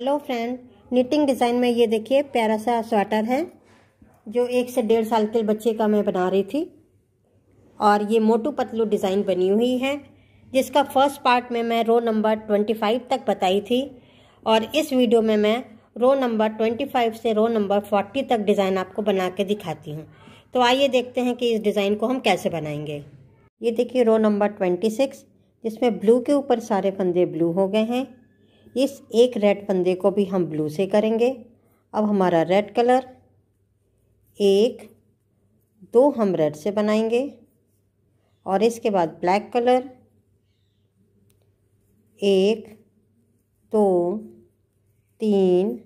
hello friend knitting design में ये देखिए प्यारा सा स्वेटर है जो एक से डेढ़ साल के बच्चे का मैं बना रही थी और ये मोटू पतलू डिज़ाइन बनी हुई है जिसका फर्स्ट पार्ट में मैं रो नंबर ट्वेंटी फाइव तक बताई थी और इस वीडियो में मैं रो नंबर ट्वेंटी फाइव से रो नंबर फोर्टी तक डिज़ाइन आपको बना के दिखाती हूँ तो आइए देखते हैं कि इस डिज़ाइन को हम कैसे बनाएंगे ये देखिए रो नंबर ट्वेंटी सिक्स जिसमें ब्लू के ऊपर सारे फंदे ब्लू हो गए हैं इस एक रेड फंदे को भी हम ब्लू से करेंगे अब हमारा रेड कलर एक दो हम रेड से बनाएंगे और इसके बाद ब्लैक कलर एक दो तीन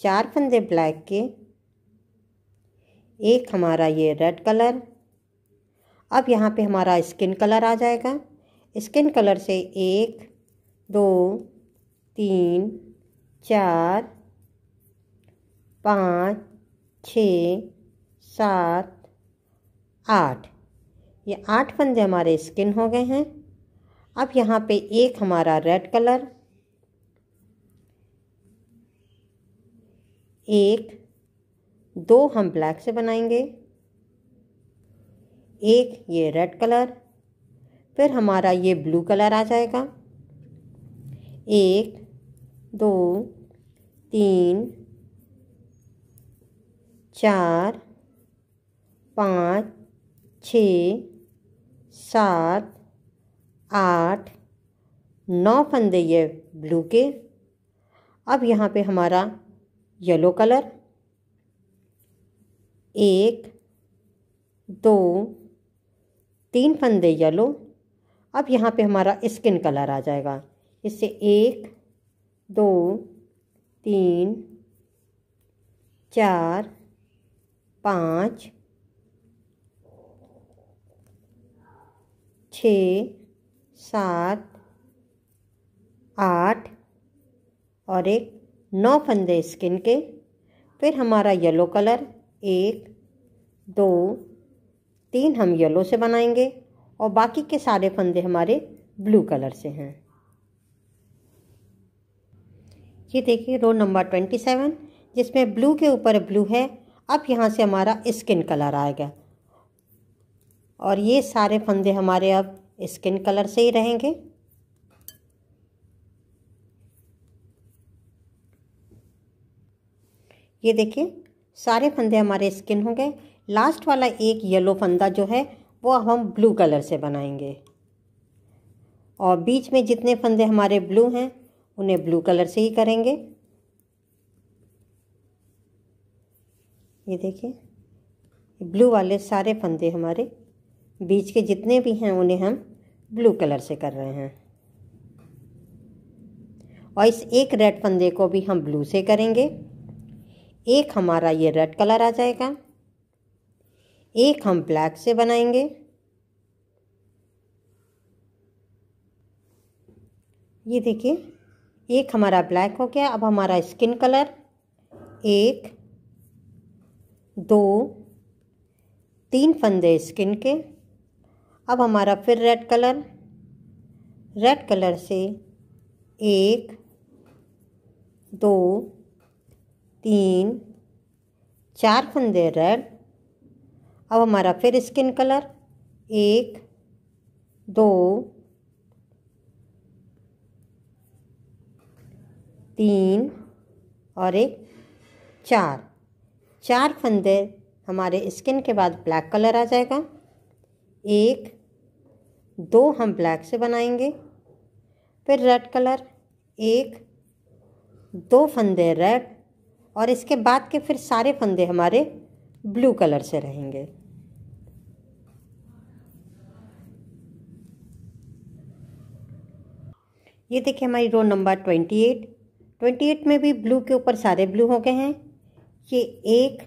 चार फंदे ब्लैक के एक हमारा ये रेड कलर अब यहाँ पे हमारा स्किन कलर आ जाएगा स्किन कलर से एक दो तीन चार पाँच छ सात आठ ये आठ फंदे हमारे स्किन हो गए हैं अब यहाँ पे एक हमारा रेड कलर एक दो हम ब्लैक से बनाएंगे एक ये रेड कलर फिर हमारा ये ब्लू कलर आ जाएगा एक दो तीन चार पाँच छ सात आठ नौ फंदे ये ब्लू के अब यहाँ पे हमारा येलो कलर एक दो तीन फंदे येलो अब यहाँ पे हमारा स्किन कलर आ जाएगा इससे एक दो तीन चार पाँच छ सात आठ और एक नौ फंदे स्किन के फिर हमारा येलो कलर एक दो तीन हम येलो से बनाएंगे और बाकी के सारे फंदे हमारे ब्लू कलर से हैं ये देखिए रो नंबर ट्वेंटी सेवन जिसमें ब्लू के ऊपर ब्लू है अब यहाँ से हमारा स्किन कलर आएगा और ये सारे फंदे हमारे अब स्किन कलर से ही रहेंगे ये देखिए सारे फंदे हमारे स्किन हो गए लास्ट वाला एक येलो फंदा जो है वो अब हम ब्लू कलर से बनाएंगे और बीच में जितने फंदे हमारे ब्लू हैं उन्हें ब्लू कलर से ही करेंगे ये देखिए ब्लू वाले सारे फंदे हमारे बीच के जितने भी हैं उन्हें हम ब्लू कलर से कर रहे हैं और इस एक रेड फंदे को भी हम ब्लू से करेंगे एक हमारा ये रेड कलर आ जाएगा एक हम ब्लैक से बनाएंगे ये देखिए एक हमारा ब्लैक हो गया अब हमारा स्किन कलर एक दो तीन फंदे स्किन के अब हमारा फिर रेड कलर रेड कलर से एक दो तीन चार फंदे रेड अब हमारा फिर स्किन कलर एक दो तीन और एक चार चार फंदे हमारे स्किन के बाद ब्लैक कलर आ जाएगा एक दो हम ब्लैक से बनाएंगे फिर रेड कलर एक दो फंदे रेड और इसके बाद के फिर सारे फंदे हमारे ब्लू कलर से रहेंगे ये देखिए हमारी row number twenty eight twenty eight में भी ब्लू के ऊपर सारे ब्लू हो गए हैं ये एक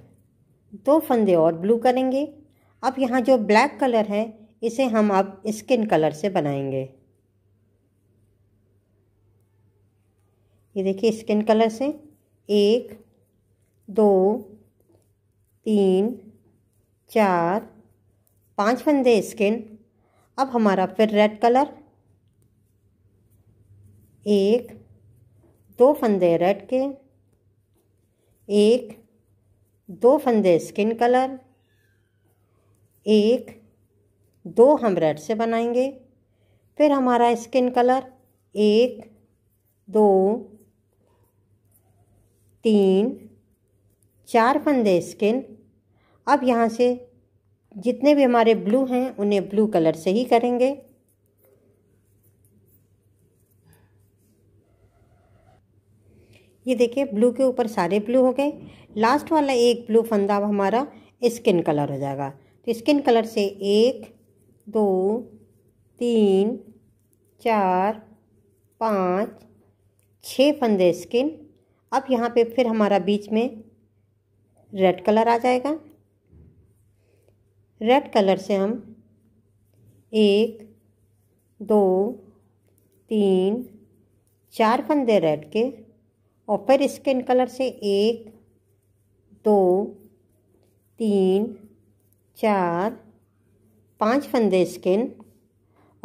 दो फंदे और ब्लू करेंगे अब यहाँ जो ब्लैक कलर है इसे हम अब स्किन कलर से बनाएंगे ये देखिए स्किन कलर से एक दो तीन चार पांच फंदे स्किन अब हमारा फिर रेड कलर एक दो फंदे रेड के एक दो फंदे स्किन कलर एक दो हम रेड से बनाएंगे फिर हमारा स्किन कलर एक दो तीन चार फंदे स्किन अब यहाँ से जितने भी हमारे ब्लू हैं उन्हें ब्लू कलर से ही करेंगे ये देखिए ब्लू के ऊपर सारे ब्लू हो गए लास्ट वाला एक ब्लू फंदा हमारा स्किन कलर हो जाएगा तो स्किन कलर से एक दो तीन चार पाँच छः फंदे स्किन अब यहाँ पे फिर हमारा बीच में रेड कलर आ जाएगा रेड कलर से हम एक दो तीन चार फंदे रेड के और फिर स्किन कलर से एक दो तीन चार पांच फंदे स्किन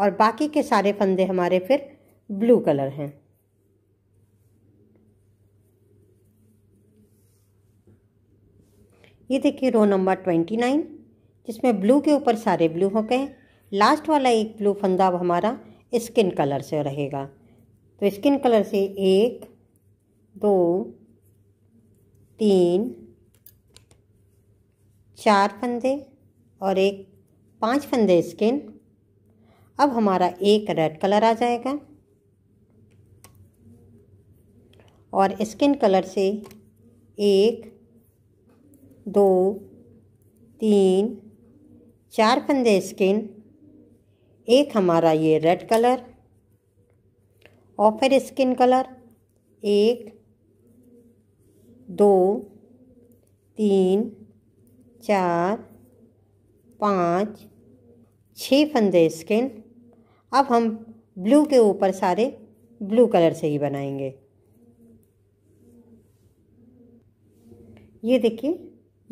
और बाकी के सारे फंदे हमारे फिर ब्लू कलर हैं ये देखिए रो नंबर ट्वेंटी नाइन जिसमें ब्लू के ऊपर सारे ब्लू हो गए लास्ट वाला एक ब्लू फंदा अब हमारा स्किन कलर से रहेगा तो स्किन कलर से एक दो तीन चार फंदे और एक पांच फंदे स्किन अब हमारा एक रेड कलर आ जाएगा और स्किन कलर से एक दो तीन चार फंदे स्किन एक हमारा ये रेड कलर और फिर स्किन कलर एक दो तीन चार पाँच छः फंदे स्किन अब हम ब्लू के ऊपर सारे ब्लू कलर से ही बनाएंगे ये देखिए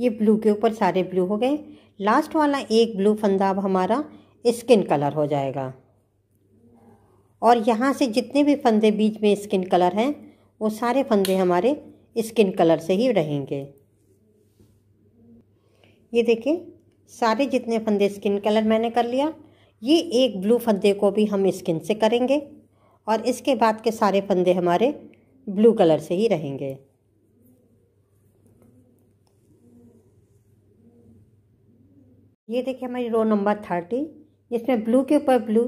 ये ब्लू के ऊपर सारे ब्लू हो गए लास्ट वाला एक ब्लू फंदा अब हमारा स्किन कलर हो जाएगा और यहाँ से जितने भी फंदे बीच में स्किन कलर हैं वो सारे फंदे हमारे स्किन कलर से ही रहेंगे ये देखिए सारे जितने फंदे स्किन कलर मैंने कर लिया ये एक ब्लू फंदे को भी हम स्किन से करेंगे और इसके बाद के सारे फंदे हमारे ब्लू कलर से ही रहेंगे ये देखिए हमारी रो नंबर थर्टी इसमें ब्लू के ऊपर ब्लू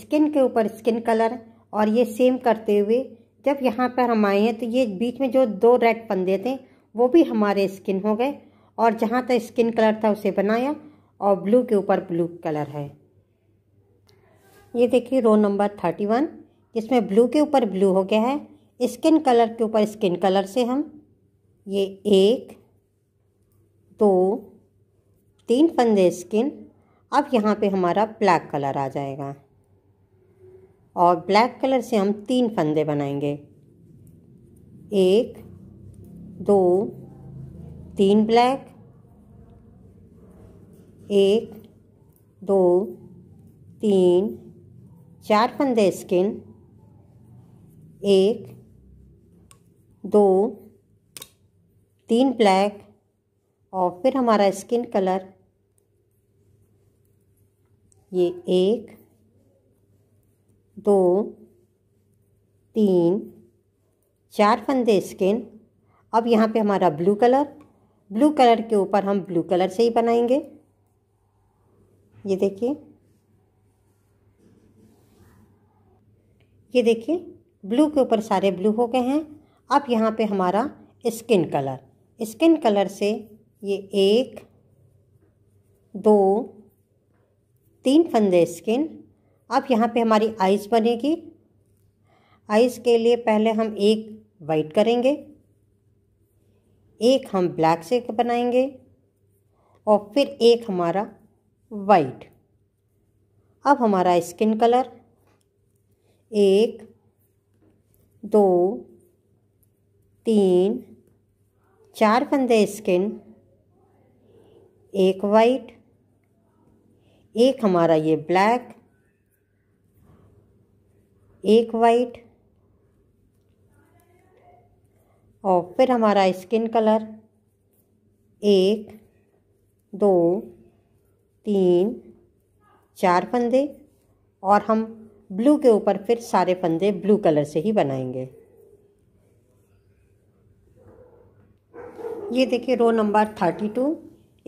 स्किन के ऊपर स्किन कलर और ये सेम करते हुए जब यहाँ पर हम आए हैं तो ये बीच में जो दो रेड पंदे थे वो भी हमारे स्किन हो गए और जहाँ तक स्किन कलर था उसे बनाया और ब्लू के ऊपर ब्लू कलर है ये देखिए रो नंबर थर्टी वन जिसमें ब्लू के ऊपर ब्लू हो गया है स्किन कलर के ऊपर स्किन कलर से हम ये एक दो तीन पंदे स्किन अब यहाँ पे हमारा ब्लैक कलर आ जाएगा और ब्लैक कलर से हम तीन फंदे बनाएंगे एक दो तीन ब्लैक एक दो तीन चार फंदे स्किन एक दो तीन ब्लैक और फिर हमारा स्किन कलर ये एक दो तीन चार फंदे स्किन अब यहाँ पे हमारा ब्लू कलर ब्लू कलर के ऊपर हम ब्लू कलर से ही बनाएंगे ये देखिए ये देखिए ब्लू के ऊपर सारे ब्लू हो गए हैं अब यहाँ पे हमारा स्किन कलर स्किन कलर से ये एक दो तीन फंदे स्किन अब यहाँ पे हमारी आइस बनेगी आइस के लिए पहले हम एक वाइट करेंगे एक हम ब्लैक से बनाएंगे और फिर एक हमारा वाइट अब हमारा स्किन कलर एक दो तीन चार फंदे स्किन एक वाइट एक हमारा ये ब्लैक एक वाइट और फिर हमारा स्किन कलर एक दो तीन चार फंदे और हम ब्लू के ऊपर फिर सारे फंदे ब्लू कलर से ही बनाएंगे ये देखिए रो नंबर थर्टी टू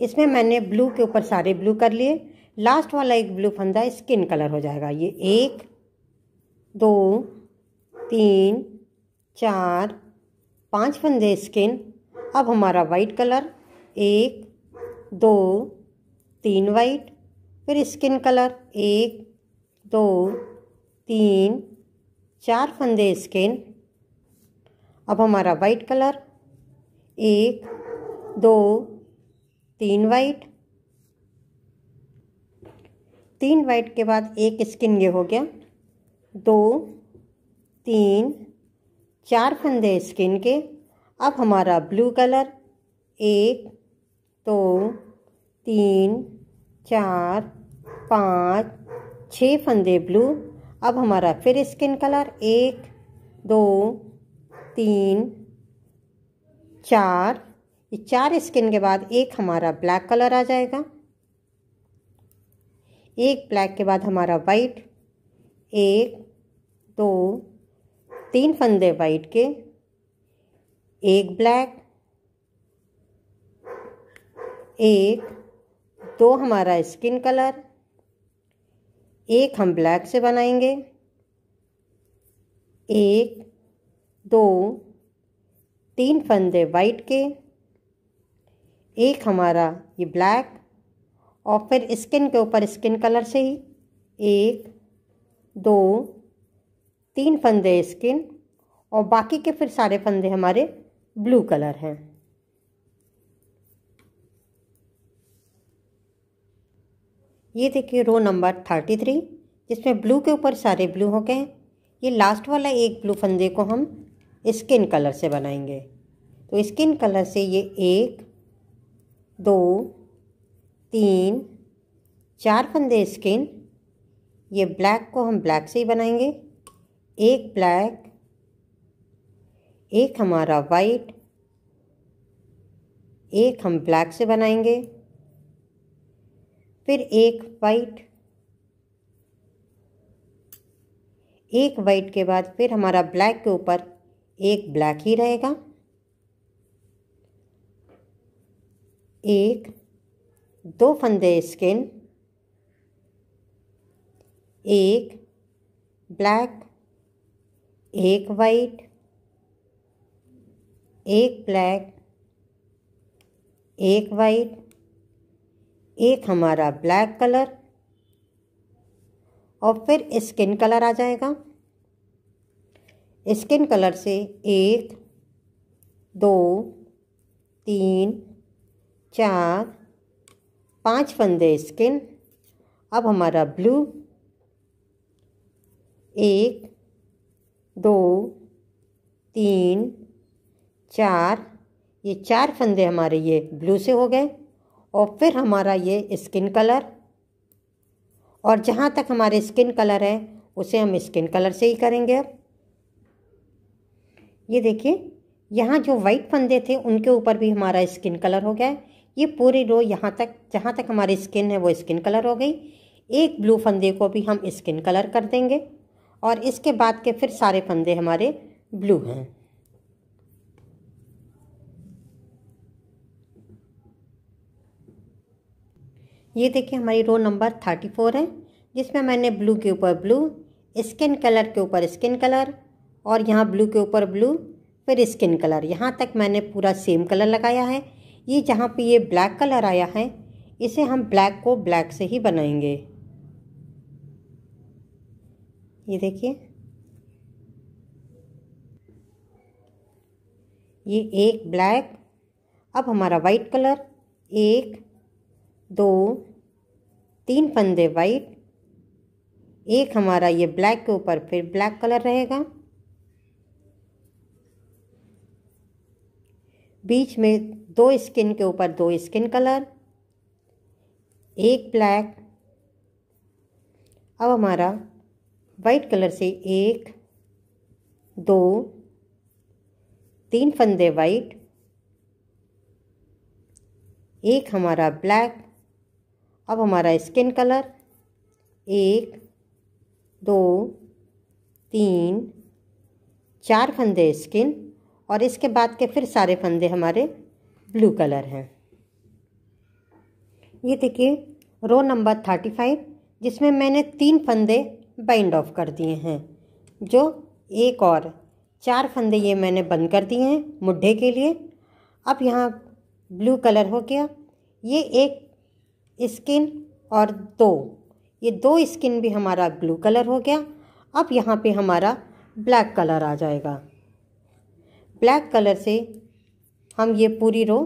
इसमें मैंने ब्लू के ऊपर सारे ब्लू कर लिए लास्ट वाला एक ब्लू फंदा स्किन कलर हो जाएगा ये एक दो तीन चार पांच फंदे स्किन अब हमारा वाइट कलर एक दो तीन वाइट फिर स्किन कलर एक दो तीन चार फंदे स्किन अब हमारा वाइट कलर एक दो तीन वाइट तीन वाइट के बाद एक स्किन ये हो गया दो तीन चार फंदे स्किन के अब हमारा ब्लू कलर एक दो तीन चार पाँच छः फंदे ब्लू अब हमारा फिर स्किन कलर एक दो तीन चार ये चार स्किन के बाद एक हमारा ब्लैक कलर आ जाएगा एक ब्लैक के बाद हमारा वाइट एक दो तीन फंदे वाइट के एक ब्लैक एक दो हमारा स्किन कलर एक हम ब्लैक से बनाएंगे एक दो तीन फंदे वाइट के एक हमारा ये ब्लैक और फिर स्किन के ऊपर स्किन कलर से ही एक दो तीन फंदे स्किन और बाकी के फिर सारे फंदे हमारे ब्लू कलर हैं ये देखिए रो नंबर थर्टी थ्री जिसमें ब्लू के ऊपर सारे ब्लू हो गए ये लास्ट वाला एक ब्लू फंदे को हम स्किन कलर से बनाएंगे तो स्किन कलर से ये एक दो तीन चार फंदे स्किन ये ब्लैक को हम ब्लैक से ही बनाएंगे एक ब्लैक एक हमारा वाइट एक हम ब्लैक से बनाएंगे फिर एक वाइट एक वाइट के बाद फिर हमारा ब्लैक के ऊपर एक ब्लैक ही रहेगा एक दो फंदे स्किन एक ब्लैक एक वाइट एक ब्लैक एक वाइट एक हमारा ब्लैक कलर और फिर स्किन कलर आ जाएगा स्किन कलर से एक दो तीन चार पांच फंदे स्किन अब हमारा ब्लू एक दो तीन चार ये चार फंदे हमारे ये ब्लू से हो गए और फिर हमारा ये स्किन कलर और जहाँ तक हमारे स्किन कलर है उसे हम स्किन कलर से ही करेंगे अब ये देखिए यहाँ जो वाइट फंदे थे उनके ऊपर भी हमारा स्किन कलर हो गया है ये पूरी रो यहाँ तक जहाँ तक हमारी स्किन है वो स्किन कलर हो गई एक ब्लू फंदे को भी हम स्किन कलर कर देंगे और इसके बाद के फिर सारे फंदे हमारे ब्लू हैं ये देखिए हमारी रो नंबर थर्टी फोर है जिसमें मैंने ब्लू के ऊपर ब्लू स्किन कलर के ऊपर स्किन कलर और यहाँ ब्लू के ऊपर ब्लू फिर स्किन कलर यहाँ तक मैंने पूरा सेम कलर लगाया है ये जहाँ पे ये ब्लैक कलर आया है इसे हम ब्लैक को ब्लैक से ही बनाएंगे ये देखिए ये एक ब्लैक अब हमारा वाइट कलर एक दो तीन फंदे वाइट एक हमारा ये ब्लैक के ऊपर फिर ब्लैक कलर रहेगा बीच में दो स्किन के ऊपर दो स्किन कलर एक ब्लैक अब हमारा वाइट कलर से एक दो तीन फंदे वाइट एक हमारा ब्लैक अब हमारा स्किन कलर एक दो तीन चार फंदे स्किन और इसके बाद के फिर सारे फंदे हमारे ब्लू कलर हैं ये देखिए रो नंबर थर्टी फाइव जिसमें मैंने तीन फंदे बाइंड ऑफ कर दिए हैं जो एक और चार फंदे ये मैंने बंद कर दिए हैं मुड्ढे के लिए अब यहाँ ब्लू कलर हो गया ये एक स्किन और दो ये दो स्किन भी हमारा ब्लू कलर हो गया अब यहाँ पे हमारा ब्लैक कलर आ जाएगा ब्लैक कलर से हम ये पूरी रो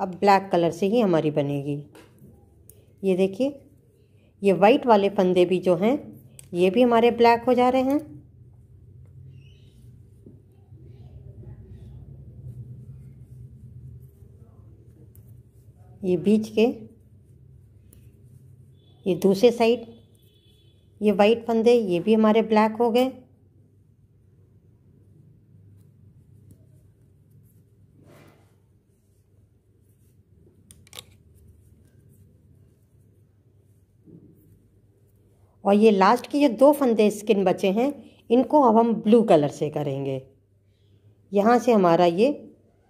अब ब्लैक कलर से ही हमारी बनेगी ये देखिए ये वाइट वाले फंदे भी जो हैं ये भी हमारे ब्लैक हो जा रहे हैं ये बीच के ये दूसरे साइड ये वाइट फंदे ये भी हमारे ब्लैक हो गए और ये लास्ट के ये दो फंदे स्किन बचे हैं इनको अब हम ब्लू कलर से करेंगे यहाँ से हमारा ये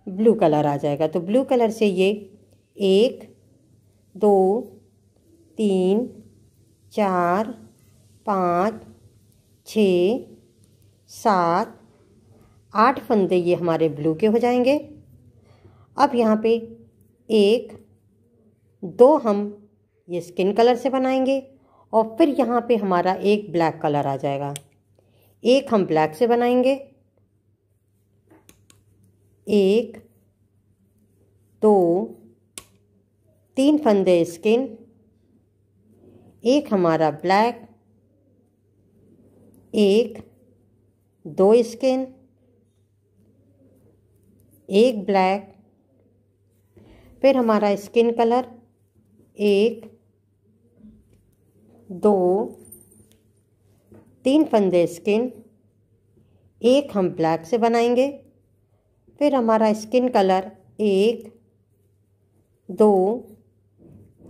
ब्लू कलर आ जाएगा तो ब्लू कलर से ये एक दो तीन चार पाँच छ सात आठ फंदे ये हमारे ब्लू के हो जाएंगे अब यहाँ पे एक दो हम ये स्किन कलर से बनाएंगे और फिर यहाँ पे हमारा एक ब्लैक कलर आ जाएगा एक हम ब्लैक से बनाएंगे एक दो तीन फंदे स्किन एक हमारा ब्लैक एक दो स्किन एक ब्लैक फिर हमारा स्किन कलर एक दो तीन फंदे स्किन एक हम ब्लैक से बनाएंगे फिर हमारा स्किन कलर एक दो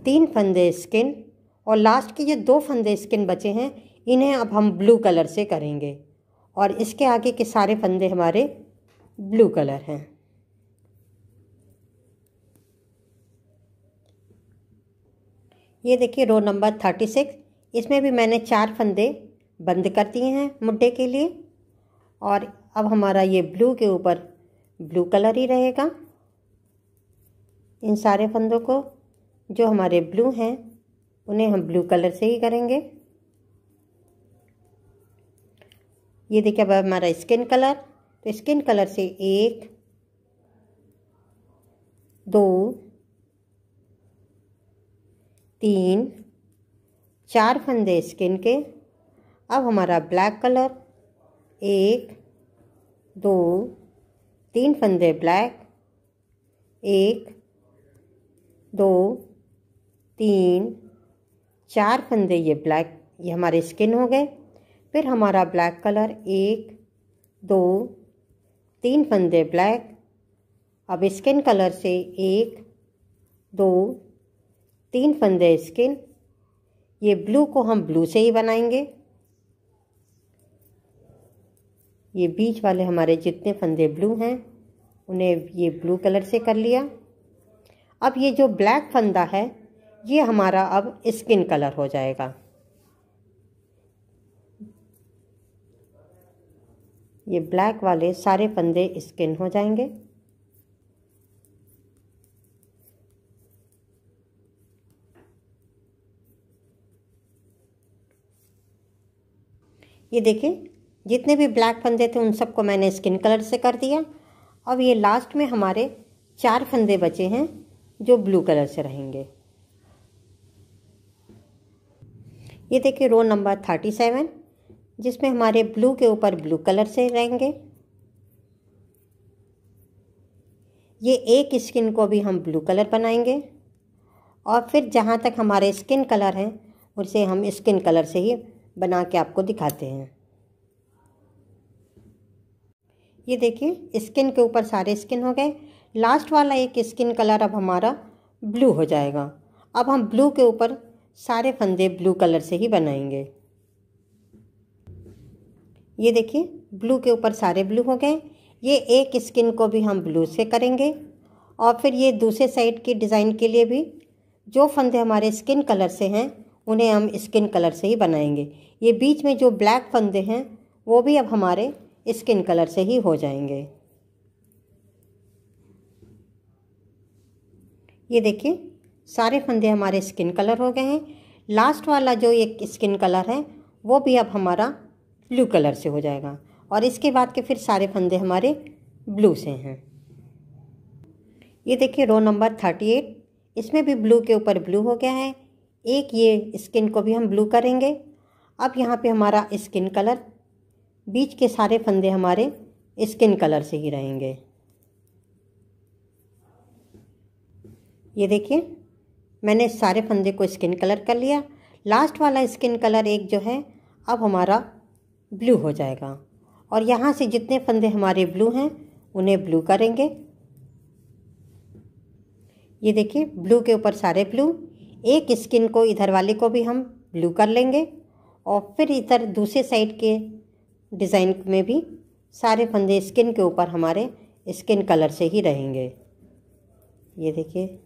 तीन फंदे स्किन और लास्ट के ये दो फंदे स्किन बचे हैं इन्हें अब हम ब्लू कलर से करेंगे और इसके आगे के सारे फंदे हमारे ब्लू कलर हैं ये देखिए रो नंबर थर्टी सिक्स इसमें भी मैंने चार फंदे बंद कर दिए हैं मुड्ढे के लिए और अब हमारा ये ब्लू के ऊपर ब्लू कलर ही रहेगा इन सारे फंदों को जो हमारे ब्लू हैं उन्हें हम ब्लू कलर से ही करेंगे ये देखिए अब हमारा स्किन कलर तो स्किन कलर से एक दो तीन चार फंदे स्किन के अब हमारा ब्लैक कलर एक दो तीन फंदे ब्लैक एक दो तीन चार फंदे ये ब्लैक ये हमारे स्किन हो गए फिर हमारा ब्लैक कलर एक दो तीन फंदे ब्लैक अब स्किन कलर से एक दो तीन फंदे स्किन ये ब्लू को हम ब्लू से ही बनाएंगे ये बीच वाले हमारे जितने फंदे ब्लू हैं उन्हें ये ब्लू कलर से कर लिया अब ये जो ब्लैक फंदा है ये हमारा अब स्किन कलर हो जाएगा ये ब्लैक वाले सारे फंदे स्किन हो जाएंगे ये देखिए जितने भी ब्लैक फंदे थे उन सबको मैंने स्किन कलर से कर दिया अब ये लास्ट में हमारे चार फंदे बचे हैं जो ब्लू कलर से रहेंगे ये देखिए रो नंबर थर्टी सेवन जिसमें हमारे ब्लू के ऊपर ब्लू कलर से रहेंगे ये एक स्किन को भी हम ब्लू कलर बनाएंगे और फिर जहाँ तक हमारे स्किन कलर हैं उसे हम स्किन कलर से ही बना के आपको दिखाते हैं ये देखिए स्किन के ऊपर सारे स्किन हो गए लास्ट वाला एक स्किन कलर अब हमारा ब्लू हो जाएगा अब हम ब्लू के ऊपर सारे फंदे ब्लू कलर से ही बनाएंगे ये देखिए ब्लू के ऊपर सारे ब्लू हो गए ये एक स्किन को भी हम ब्लू से करेंगे और फिर ये दूसरे साइड की डिज़ाइन के लिए भी जो फंदे हमारे स्किन कलर से हैं उन्हें हम स्किन कलर से ही बनाएंगे ये बीच में जो ब्लैक फंदे हैं वो भी अब हमारे स्किन कलर से ही हो जाएंगे ये देखिए सारे फंदे हमारे स्किन कलर हो गए हैं लास्ट वाला जो एक स्किन कलर है वो भी अब हमारा ब्लू कलर से हो जाएगा और इसके बाद के फिर सारे फंदे हमारे ब्लू से हैं ये देखिए रो नंबर थर्टी एट इसमें भी ब्लू के ऊपर ब्लू हो गया है एक ये स्किन को भी हम ब्लू करेंगे अब यहाँ पे हमारा स्किन कलर बीच के सारे फंदे हमारे स्किन कलर से ही रहेंगे ये देखिए मैंने सारे फंदे को स्किन कलर कर लिया लास्ट वाला स्किन कलर एक जो है अब हमारा ब्लू हो जाएगा और यहाँ से जितने फंदे हमारे ब्लू हैं उन्हें ब्लू करेंगे ये देखिए ब्लू के ऊपर सारे ब्लू एक स्किन को इधर वाले को भी हम ब्लू कर लेंगे और फिर इधर दूसरे साइड के डिज़ाइन में भी सारे फंदे स्किन के ऊपर हमारे स्किन कलर से ही रहेंगे ये देखिए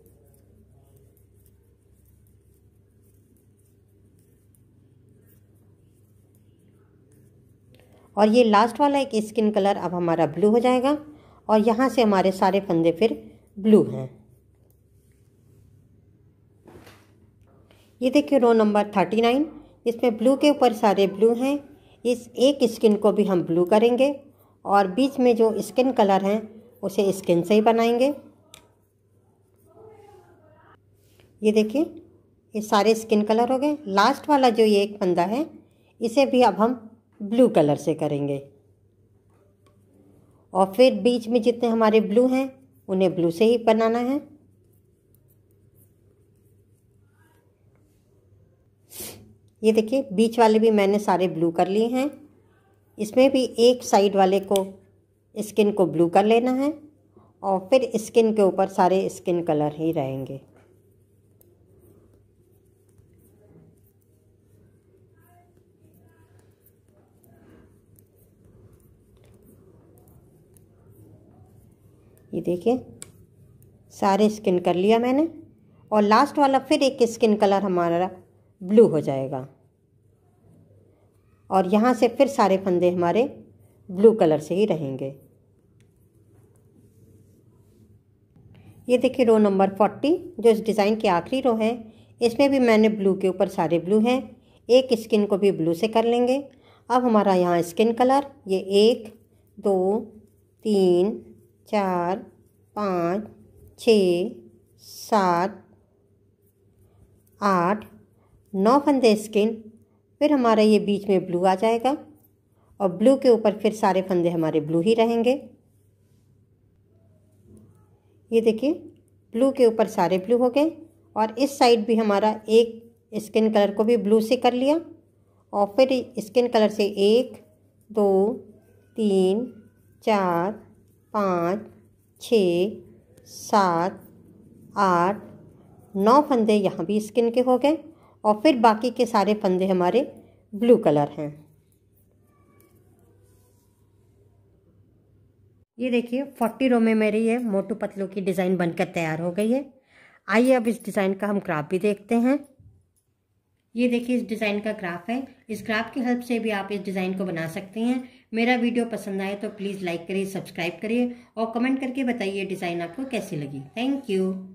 और ये लास्ट वाला एक स्किन कलर अब हमारा ब्लू हो जाएगा और यहाँ से हमारे सारे फंदे फिर ब्लू हैं ये देखिए रो नंबर थर्टी नाइन इसमें ब्लू के ऊपर सारे ब्लू हैं इस एक स्किन को भी हम ब्लू करेंगे और बीच में जो स्किन कलर हैं उसे स्किन से ही बनाएंगे ये देखिए ये सारे स्किन कलर हो गए लास्ट वाला जो ये एक पंदा है इसे भी अब हम ब्लू कलर से करेंगे और फिर बीच में जितने हमारे ब्लू हैं उन्हें ब्लू से ही बनाना है ये देखिए बीच वाले भी मैंने सारे ब्लू कर लिए हैं इसमें भी एक साइड वाले को स्किन को ब्लू कर लेना है और फिर स्किन के ऊपर सारे स्किन कलर ही रहेंगे ये देखिए सारे स्किन कर लिया मैंने और लास्ट वाला फिर एक स्किन कलर हमारा ब्लू हो जाएगा और यहाँ से फिर सारे फंदे हमारे ब्लू कलर से ही रहेंगे ये देखिए रो नंबर फोर्टी जो इस डिज़ाइन की आखिरी रो है इसमें भी मैंने ब्लू के ऊपर सारे ब्लू हैं एक स्किन को भी ब्लू से कर लेंगे अब हमारा यहाँ स्किन कलर ये एक दो तीन चार पाँच छ सात आठ नौ फंदे स्किन फिर हमारा ये बीच में ब्लू आ जाएगा और ब्लू के ऊपर फिर सारे फंदे हमारे ब्लू ही रहेंगे ये देखिए ब्लू के ऊपर सारे ब्लू हो गए और इस साइड भी हमारा एक स्किन कलर को भी ब्लू से कर लिया और फिर स्किन कलर से एक दो तीन चार पाँच छ सात आठ नौ फंदे यहाँ भी स्किन के हो गए और फिर बाकी के सारे फंदे हमारे ब्लू कलर हैं ये देखिए फोर्टी रो में मेरी ये मोटू पतलू की डिज़ाइन बनकर तैयार हो गई है आइए अब इस डिज़ाइन का हम ग्राफ भी देखते हैं ये देखिए इस डिज़ाइन का ग्राफ है इस ग्राफ की हेल्प से भी आप इस डिज़ाइन को बना सकते हैं मेरा वीडियो पसंद आए तो प्लीज़ लाइक करिए सब्सक्राइब करिए और कमेंट करके बताइए डिज़ाइन आपको कैसी लगी थैंक यू